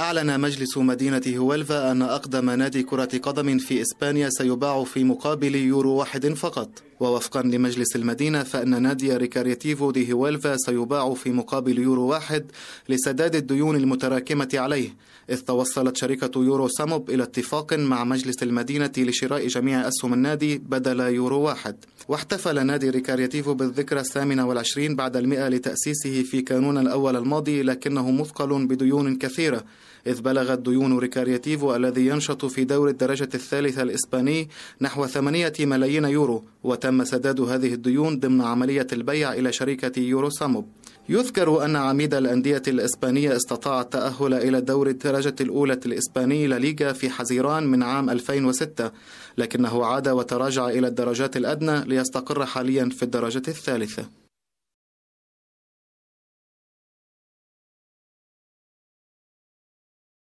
أعلن مجلس مدينة هويلفا أن أقدم نادي كرة قدم في إسبانيا سيباع في مقابل يورو واحد فقط ووفقا لمجلس المدينة فإن نادي ريكاريتيفو دي هويلفا سيباع في مقابل يورو واحد لسداد الديون المتراكمة عليه إذ توصلت شركة يورو ساموب إلى اتفاق مع مجلس المدينة لشراء جميع أسهم النادي بدل يورو واحد واحتفل نادي ريكاريتيفو بالذكرى الثامنة والعشرين بعد المئة لتأسيسه في كانون الأول الماضي لكنه مثقل بديون كثيرة إذ بلغت ديون ريكاريتيفو الذي ينشط في دور الدرجة الثالثة الإسباني نحو ثمانية ملايين يورو وتم تم سداد هذه الديون ضمن عملية البيع إلى شركة يورو ساموب يذكر أن عميد الأندية الإسبانية استطاع التأهل إلى دور الدرجة الأولى الإسباني لليغا في حزيران من عام 2006 لكنه عاد وتراجع إلى الدرجات الأدنى ليستقر حاليا في الدرجة الثالثة